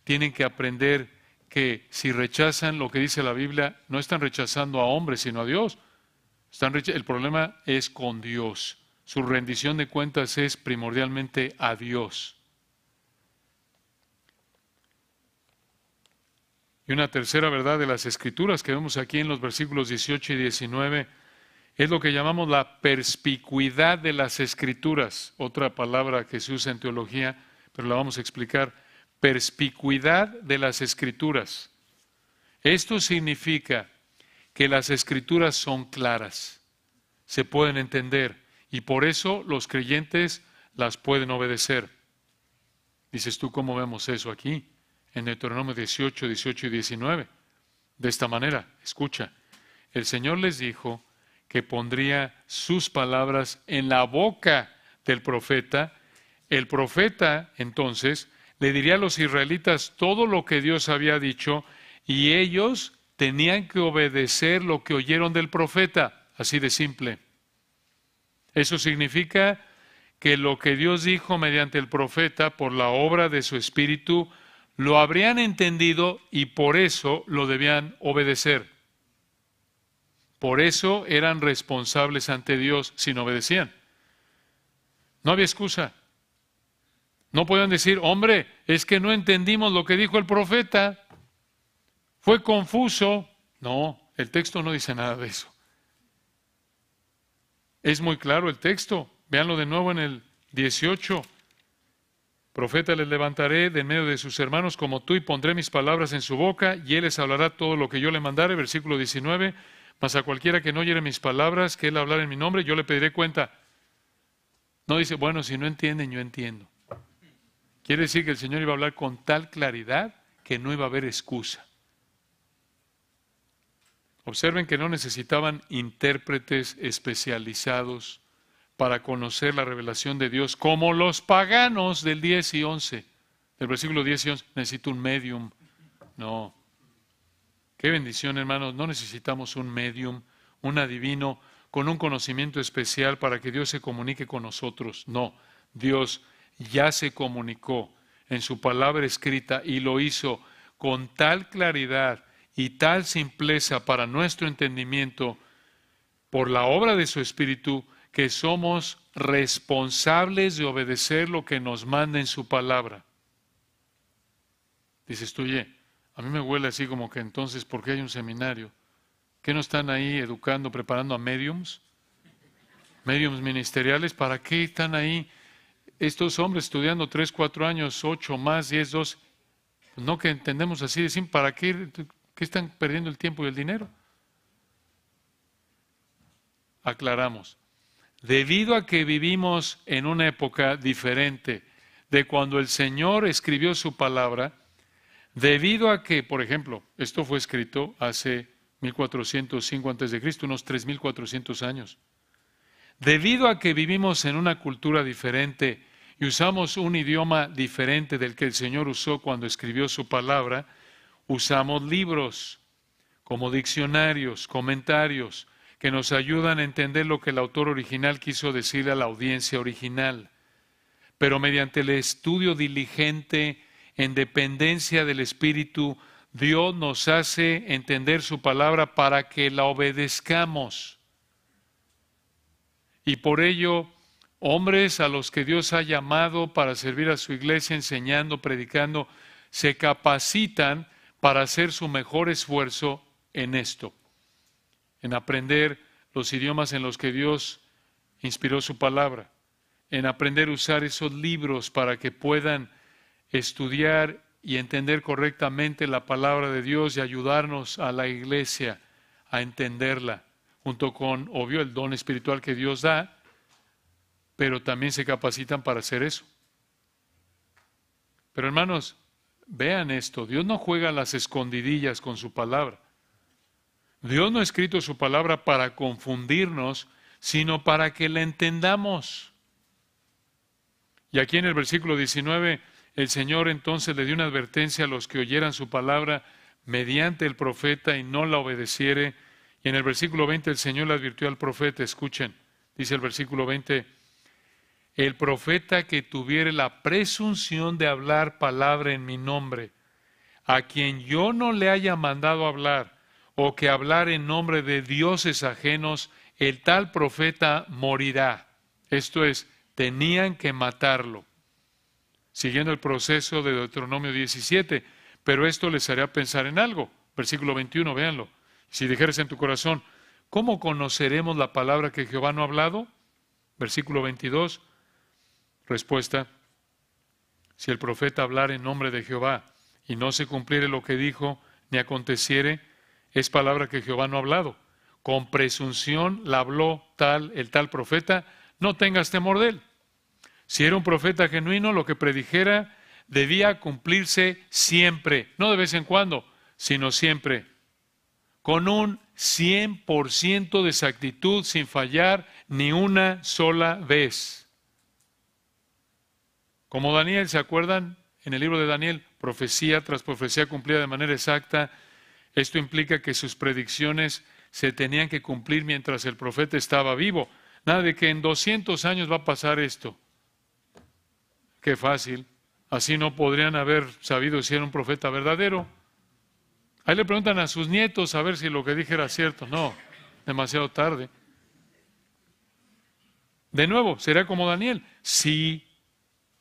tienen que aprender que si rechazan lo que dice la Biblia, no están rechazando a hombres, sino a Dios. Están el problema es con Dios. Su rendición de cuentas es primordialmente a Dios. Y una tercera verdad de las escrituras que vemos aquí en los versículos 18 y 19 es lo que llamamos la perspicuidad de las escrituras, otra palabra que se usa en teología, pero la vamos a explicar. Perspicuidad de las escrituras. Esto significa que las escrituras son claras, se pueden entender y por eso los creyentes las pueden obedecer. Dices tú, ¿cómo vemos eso aquí? En Deuteronomio 18, 18 y 19. De esta manera, escucha, el Señor les dijo que pondría sus palabras en la boca del profeta el profeta entonces le diría a los israelitas todo lo que Dios había dicho y ellos tenían que obedecer lo que oyeron del profeta, así de simple. Eso significa que lo que Dios dijo mediante el profeta por la obra de su espíritu lo habrían entendido y por eso lo debían obedecer. Por eso eran responsables ante Dios si no obedecían. No había excusa. No pueden decir, hombre, es que no entendimos lo que dijo el profeta. Fue confuso. No, el texto no dice nada de eso. Es muy claro el texto. Veanlo de nuevo en el 18. Profeta les levantaré de en medio de sus hermanos como tú y pondré mis palabras en su boca y él les hablará todo lo que yo le mandare. Versículo 19. Mas a cualquiera que no oyere mis palabras, que él hablar en mi nombre, yo le pediré cuenta. No dice, bueno, si no entienden, yo entiendo. Quiere decir que el Señor iba a hablar con tal claridad que no iba a haber excusa. Observen que no necesitaban intérpretes especializados para conocer la revelación de Dios, como los paganos del 10 y 11. Del versículo 10 y 11, necesito un medium. No. Qué bendición, hermanos. No necesitamos un medium, un adivino con un conocimiento especial para que Dios se comunique con nosotros. No. Dios ya se comunicó en su palabra escrita y lo hizo con tal claridad y tal simpleza para nuestro entendimiento por la obra de su Espíritu que somos responsables de obedecer lo que nos manda en su palabra. Dices tú, a mí me huele así como que entonces, ¿por qué hay un seminario? ¿Qué no están ahí educando, preparando a mediums? Mediums ministeriales, ¿para qué están ahí estos hombres estudiando 3, 4 años, 8 más, 10, dos no que entendemos así, decir, ¿para qué, qué están perdiendo el tiempo y el dinero? Aclaramos, debido a que vivimos en una época diferente de cuando el Señor escribió su palabra, debido a que, por ejemplo, esto fue escrito hace 1405 a.C., unos 3400 años, debido a que vivimos en una cultura diferente, y usamos un idioma diferente del que el Señor usó cuando escribió su palabra, usamos libros como diccionarios, comentarios, que nos ayudan a entender lo que el autor original quiso decir a la audiencia original. Pero mediante el estudio diligente, en dependencia del Espíritu, Dios nos hace entender su palabra para que la obedezcamos. Y por ello hombres a los que Dios ha llamado para servir a su iglesia enseñando, predicando, se capacitan para hacer su mejor esfuerzo en esto, en aprender los idiomas en los que Dios inspiró su palabra, en aprender a usar esos libros para que puedan estudiar y entender correctamente la palabra de Dios y ayudarnos a la iglesia a entenderla, junto con, obvio, el don espiritual que Dios da, pero también se capacitan para hacer eso. Pero hermanos, vean esto, Dios no juega las escondidillas con su palabra. Dios no ha escrito su palabra para confundirnos, sino para que la entendamos. Y aquí en el versículo 19, el Señor entonces le dio una advertencia a los que oyeran su palabra mediante el profeta y no la obedeciere. Y en el versículo 20 el Señor le advirtió al profeta, escuchen, dice el versículo 20, el profeta que tuviere la presunción de hablar palabra en mi nombre, a quien yo no le haya mandado hablar, o que hablar en nombre de dioses ajenos, el tal profeta morirá. Esto es, tenían que matarlo, siguiendo el proceso de Deuteronomio 17. Pero esto les haría pensar en algo. Versículo 21, véanlo. Si dijeres en tu corazón, ¿cómo conoceremos la palabra que Jehová no ha hablado? Versículo 22, Respuesta, si el profeta hablar en nombre de Jehová y no se cumpliere lo que dijo ni aconteciere, es palabra que Jehová no ha hablado. Con presunción la habló tal el tal profeta, no tengas temor de él. Si era un profeta genuino, lo que predijera debía cumplirse siempre, no de vez en cuando, sino siempre, con un 100% de exactitud, sin fallar ni una sola vez. Como Daniel, ¿se acuerdan? En el libro de Daniel, profecía tras profecía cumplida de manera exacta. Esto implica que sus predicciones se tenían que cumplir mientras el profeta estaba vivo. Nada de que en 200 años va a pasar esto. Qué fácil. Así no podrían haber sabido si era un profeta verdadero. Ahí le preguntan a sus nietos a ver si lo que dije era cierto. No, demasiado tarde. De nuevo, será como Daniel. Sí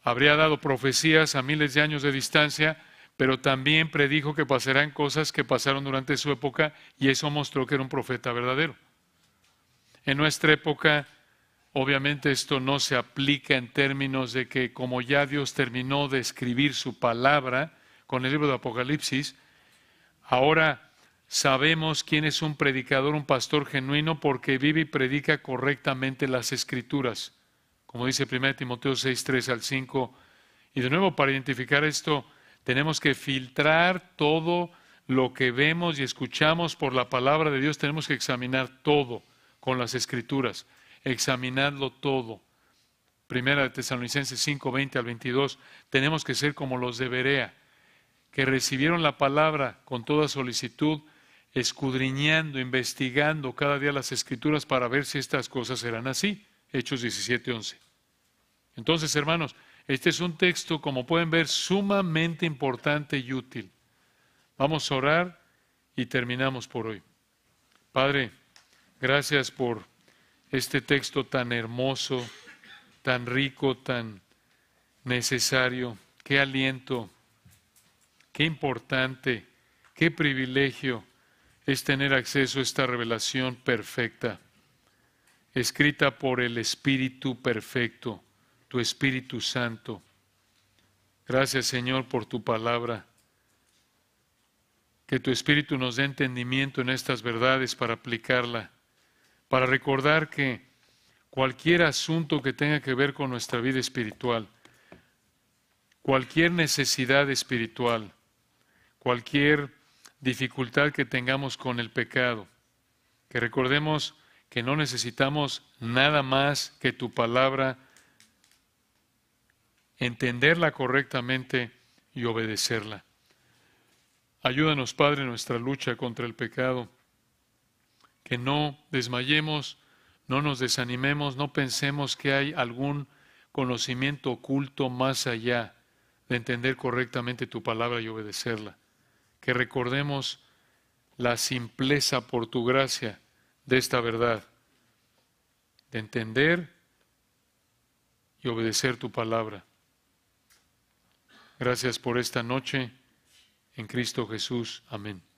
habría dado profecías a miles de años de distancia, pero también predijo que pasarán cosas que pasaron durante su época y eso mostró que era un profeta verdadero. En nuestra época, obviamente esto no se aplica en términos de que como ya Dios terminó de escribir su palabra con el libro de Apocalipsis, ahora sabemos quién es un predicador, un pastor genuino, porque vive y predica correctamente las escrituras como dice 1 Timoteo 6, 3 al 5. Y de nuevo, para identificar esto, tenemos que filtrar todo lo que vemos y escuchamos por la palabra de Dios. Tenemos que examinar todo con las escrituras. Examinadlo todo. Primera de Tesalonicenses 5, 20 al 22. Tenemos que ser como los de Berea, que recibieron la palabra con toda solicitud, escudriñando, investigando cada día las escrituras para ver si estas cosas eran así. Hechos 17:11. Entonces, hermanos, este es un texto, como pueden ver, sumamente importante y útil. Vamos a orar y terminamos por hoy. Padre, gracias por este texto tan hermoso, tan rico, tan necesario. Qué aliento, qué importante, qué privilegio es tener acceso a esta revelación perfecta escrita por el Espíritu Perfecto, tu Espíritu Santo. Gracias Señor por tu palabra. Que tu Espíritu nos dé entendimiento en estas verdades para aplicarla, para recordar que cualquier asunto que tenga que ver con nuestra vida espiritual, cualquier necesidad espiritual, cualquier dificultad que tengamos con el pecado, que recordemos que no necesitamos nada más que tu palabra, entenderla correctamente y obedecerla. Ayúdanos, Padre, en nuestra lucha contra el pecado, que no desmayemos, no nos desanimemos, no pensemos que hay algún conocimiento oculto más allá de entender correctamente tu palabra y obedecerla. Que recordemos la simpleza por tu gracia de esta verdad, de entender y obedecer tu palabra. Gracias por esta noche en Cristo Jesús. Amén.